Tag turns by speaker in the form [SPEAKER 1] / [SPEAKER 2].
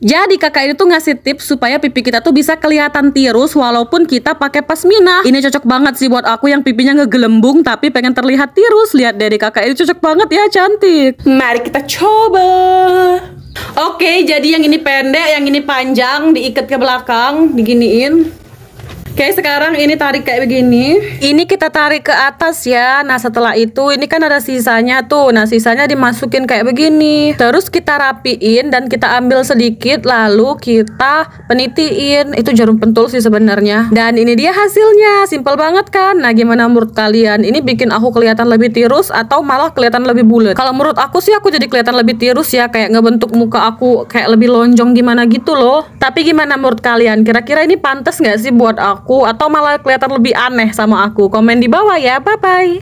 [SPEAKER 1] Jadi kakak ini tuh ngasih tips supaya pipi kita tuh bisa kelihatan tirus walaupun kita pakai pasmina. Ini cocok banget sih buat aku yang pipinya ngegelembung tapi pengen terlihat tirus. Lihat dari kakak ini cocok banget ya cantik. Mari kita coba. Oke, jadi yang ini pendek, yang ini panjang, diikat ke belakang, diginiin. Oke, sekarang ini tarik kayak begini. Ini kita tarik ke atas ya. Nah, setelah itu ini kan ada sisanya tuh. Nah, sisanya dimasukin kayak begini. Terus kita rapiin dan kita ambil sedikit lalu kita penitiin. Itu jarum pentul sih sebenarnya. Dan ini dia hasilnya. Simple banget kan? Nah, gimana menurut kalian? Ini bikin aku kelihatan lebih tirus atau malah kelihatan lebih bulat? Kalau menurut aku sih aku jadi kelihatan lebih tirus ya, kayak ngebentuk muka aku kayak lebih lonjong gimana gitu loh. Tapi gimana menurut kalian? Kira-kira ini pantas gak sih buat aku? aku atau malah kelihatan lebih aneh sama aku. Komen di bawah ya. Bye bye.